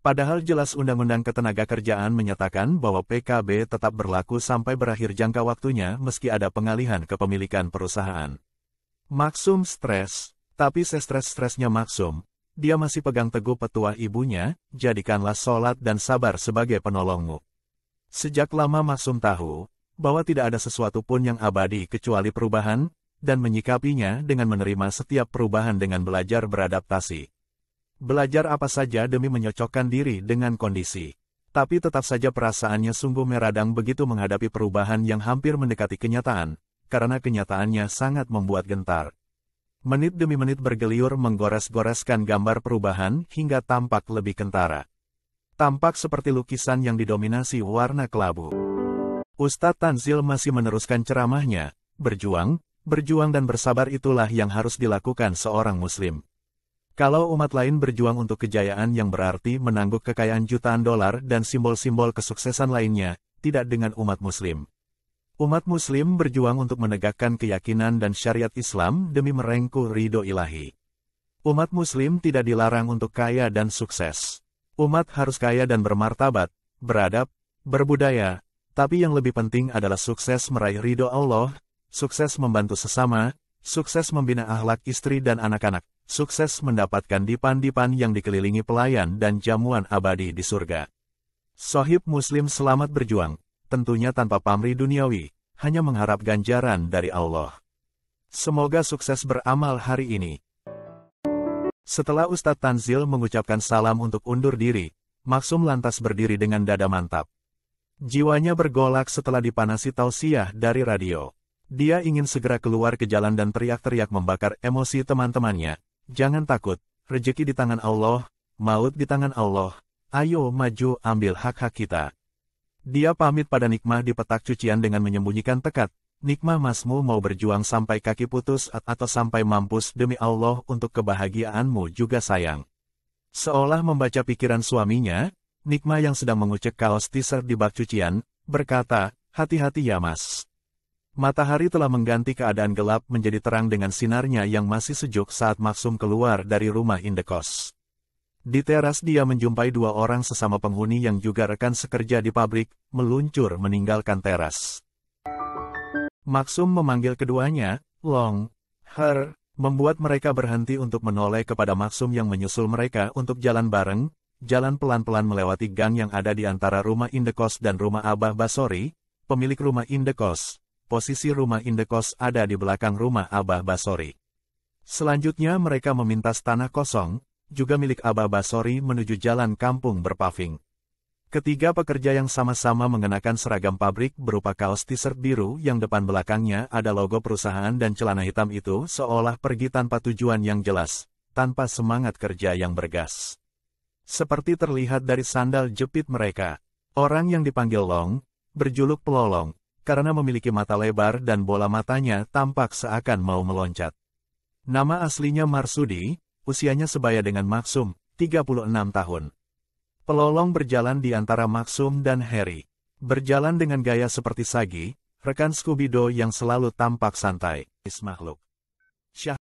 Padahal jelas Undang-Undang ketenaga kerjaan menyatakan bahwa PKB tetap berlaku sampai berakhir jangka waktunya meski ada pengalihan kepemilikan perusahaan. Maksum stres, tapi sestres-stresnya Maksum, dia masih pegang teguh petua ibunya, jadikanlah sholat dan sabar sebagai penolongmu. Sejak lama Maksum tahu, bahwa tidak ada sesuatu pun yang abadi kecuali perubahan, dan menyikapinya dengan menerima setiap perubahan dengan belajar beradaptasi. Belajar apa saja demi menyocokkan diri dengan kondisi. Tapi tetap saja perasaannya sungguh meradang begitu menghadapi perubahan yang hampir mendekati kenyataan, karena kenyataannya sangat membuat gentar. Menit demi menit bergeliur menggores-goreskan gambar perubahan hingga tampak lebih kentara. Tampak seperti lukisan yang didominasi warna kelabu. Ustadz Tanzil masih meneruskan ceramahnya, berjuang, berjuang dan bersabar itulah yang harus dilakukan seorang muslim. Kalau umat lain berjuang untuk kejayaan yang berarti menangguk kekayaan jutaan dolar dan simbol-simbol kesuksesan lainnya, tidak dengan umat muslim. Umat muslim berjuang untuk menegakkan keyakinan dan syariat Islam demi merengkuh ridho ilahi. Umat muslim tidak dilarang untuk kaya dan sukses. Umat harus kaya dan bermartabat, beradab, berbudaya, tapi yang lebih penting adalah sukses meraih ridho Allah, sukses membantu sesama, sukses membina ahlak istri dan anak-anak, sukses mendapatkan dipan-dipan yang dikelilingi pelayan dan jamuan abadi di surga. Sohib Muslim selamat berjuang, tentunya tanpa pamri duniawi, hanya mengharap ganjaran dari Allah. Semoga sukses beramal hari ini. Setelah Ustadz Tanzil mengucapkan salam untuk undur diri, Maksum lantas berdiri dengan dada mantap. Jiwanya bergolak setelah dipanasi tausiah dari radio. Dia ingin segera keluar ke jalan dan teriak-teriak membakar emosi teman-temannya, Jangan takut, rejeki di tangan Allah, maut di tangan Allah, ayo maju ambil hak-hak kita. Dia pamit pada Nikmah di petak cucian dengan menyembunyikan tekad, Nikmah masmu mau berjuang sampai kaki putus atau sampai mampus demi Allah untuk kebahagiaanmu juga sayang. Seolah membaca pikiran suaminya, Nikmah yang sedang mengucek kaos teaser di bak cucian, berkata, hati-hati ya mas. Matahari telah mengganti keadaan gelap menjadi terang dengan sinarnya yang masih sejuk saat Maksum keluar dari rumah Indekos. Di teras dia menjumpai dua orang sesama penghuni yang juga rekan sekerja di pabrik, meluncur meninggalkan teras. Maksum memanggil keduanya, Long, Her, membuat mereka berhenti untuk menoleh kepada Maksum yang menyusul mereka untuk jalan bareng, jalan pelan-pelan melewati gang yang ada di antara rumah Indekos dan rumah Abah Basori, pemilik rumah Indekos, posisi rumah indekos ada di belakang rumah Abah Basori. Selanjutnya mereka memintas tanah kosong, juga milik Abah Basori menuju jalan kampung berpaving. Ketiga pekerja yang sama-sama mengenakan seragam pabrik berupa kaos t-shirt biru yang depan belakangnya ada logo perusahaan dan celana hitam itu seolah pergi tanpa tujuan yang jelas, tanpa semangat kerja yang bergas. Seperti terlihat dari sandal jepit mereka, orang yang dipanggil Long, berjuluk Pelolong, karena memiliki mata lebar dan bola matanya tampak seakan mau meloncat. Nama aslinya Marsudi, usianya sebaya dengan Maksum, 36 tahun. Pelolong berjalan di antara Maksum dan Harry. Berjalan dengan gaya seperti Sagi, rekan Skubido yang selalu tampak santai, Ismahluk. Syah